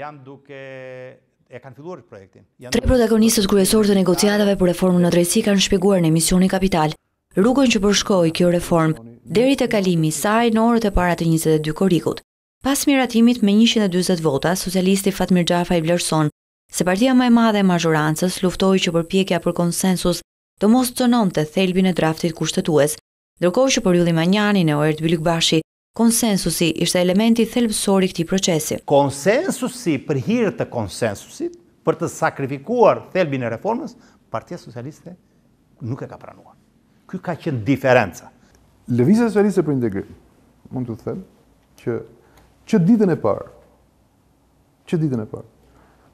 janë duke e kanë filluar të projektin. Tre protagonistët kryesor të negociatave për reformën në drejtësi kanë shpiguar në emisioni Kapital. Rrugën që përshkoi kjo reformë deri te kalimi i saj në orët e para të 22 korikut. Pas miratimit me 140 vota, socialisti Fatmir i vlerëson se partia më e madhe e mazhorancës luftoi që përpjekja për konsensus të mos të thelbin e draftit kushtetues, ndërkohë që për a njani në Oert Bylykbashi Konsensusi ishte elementi thelbësori këti procesi. Konsensusi për hirë të konsensusit, për të sakrifikuar thelbin e reformës, Partia Socialiste nuk e ka pranuar. Ky ka qenë diferenca. Lëvizja Socialiste për integrim, mund të them, që që ditën e parë, që ditën e parë,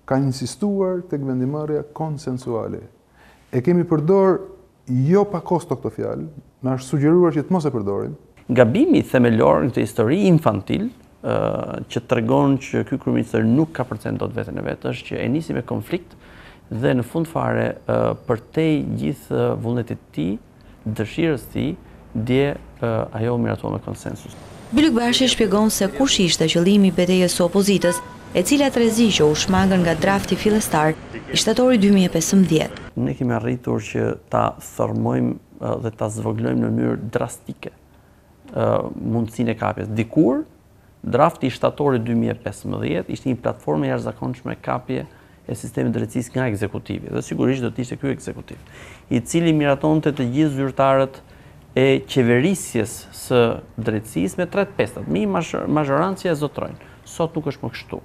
ka insistuar të këvendimarja konsensuale. E kemi përdor jo pa kosto këto fjalë, në është sugjeruar që të mos e përdorim, gabimi themelor në këtë histori infantil, që të regon që këtë kërëministër nuk ka përcendot do të vetën e vetë, është që e nisi me konflikt dhe në fund fare për te gjithë vullnetit ti, dëshirës ti, dje ajo më miratua me konsensus. Biluk Bashi shpjegon se kush ishte që limi petejes o opozitës, e cilat të rezi që u shmangën nga drafti filestar i shtatori 2015. Ne kime arritur që ta thërmojmë dhe ta zvoglojmë në mjërë drastike mundësin e kapjes. Dikur, drafti i shtatori 2015, ishte një platformë e jashtëzakonshme kapje e sistemi drecis nga ekzekutivit, dhe sigurisht do e kjo ekzekutiv, i cili miraton të të gjithë zyrtarët e qeverisjes së drecis me 35.000 at mi e zotrojnë, sot nuk është më kështu.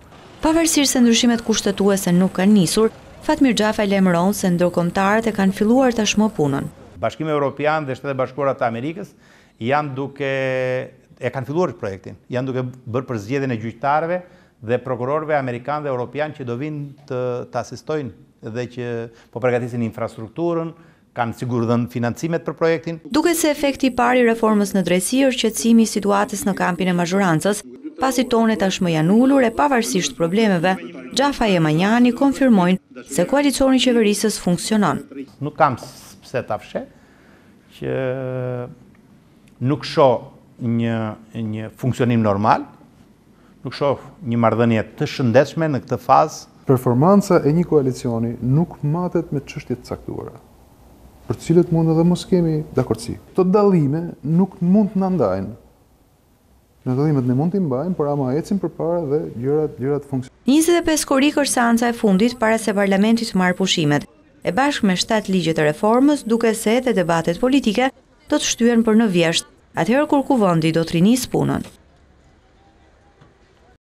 versirë se ndryshimet kushtetuese nuk kanë nisur, Fatmir Gjafa e se ndërkomtarët e kanë filluar të shmo punën. Bashkime Europian dhe shtetë bashkurat të Amerikës janë duke e kanë filluar projektin. Janë duke bërë për zgjedin e gjyqtarëve dhe prokurorëve amerikan dhe europian që do vinë të, asistojnë dhe që po përgatisin infrastrukturën, kanë sigur dhënë financimet për projektin. Duke se efekti parë i reformës në dresi është qetësimi i situatës në kampin e mazhurancës, pasi tonë tashmë janë ulur e pavarësisht problemeve, Gjafa e Manjani konfirmojnë se koalicioni i qeverisës funksionon. Nuk kam pse ta fshe që nuk sho një, një funksionim normal, nuk sho një mardhënje të shëndeshme në këtë fazë. Performanca e një koalicioni nuk matet me qështjet caktuara, për cilët mund edhe mos kemi dakordësi. Të dalime nuk mund të nëndajnë, Në të dhimet në mund të imbajnë, por ama ecim për para dhe gjërat, gjërat funksionë. 25 korikë është anca e fundit para se parlamentit marë pushimet, e bashkë me 7 ligjet e reformës, duke se dhe debatet politike, do të shtyhen për në vjesht, atëherë kur kuvendi do të rinis punën.